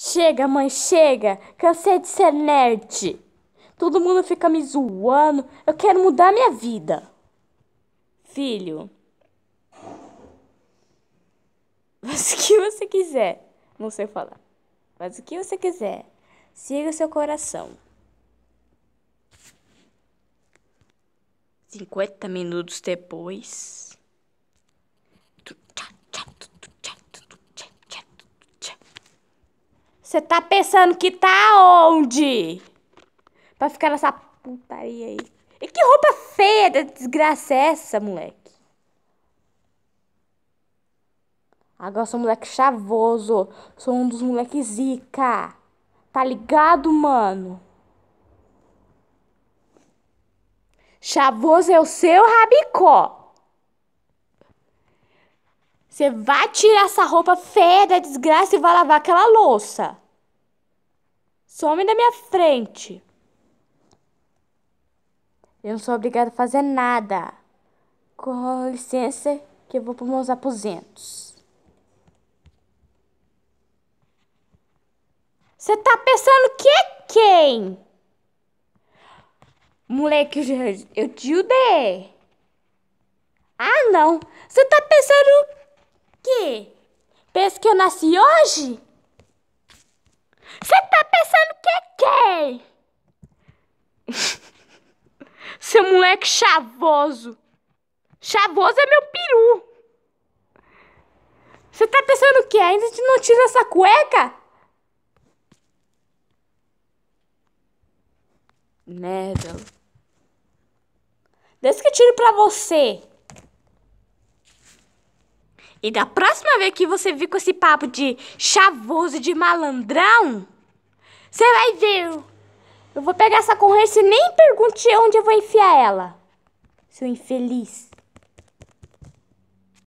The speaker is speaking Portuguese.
Chega, mãe, chega! Cansei de ser nerd! Todo mundo fica me zoando. Eu quero mudar minha vida. Filho, faz o que você quiser. Não sei falar. Faz o que você quiser. Siga seu coração. 50 minutos depois. Você tá pensando que tá onde? Pra ficar nessa putaria aí. E que roupa feia da desgraça é essa, moleque? Agora eu sou um moleque chavoso. Sou um dos moleques zica. Tá ligado, mano? Chavoso é o seu rabicó. Você vai tirar essa roupa feia da desgraça e vai lavar aquela louça. Some da minha frente. Eu não sou obrigada a fazer nada. Com licença, que eu vou para meus aposentos. Você tá pensando que é quem? Moleque, eu, eu te odeio. Ah, não. Você tá pensando o quê? Pensa que eu nasci hoje? sei! Seu moleque chavoso! Chavoso é meu peru! Você tá pensando o quê? Ainda a gente não tira essa cueca? Neville. Desde que eu tiro pra você. E da próxima vez que você vir com esse papo de chavoso de malandrão... Você vai ver. Eu vou pegar essa corrente e nem pergunte onde eu vou enfiar ela. Seu infeliz.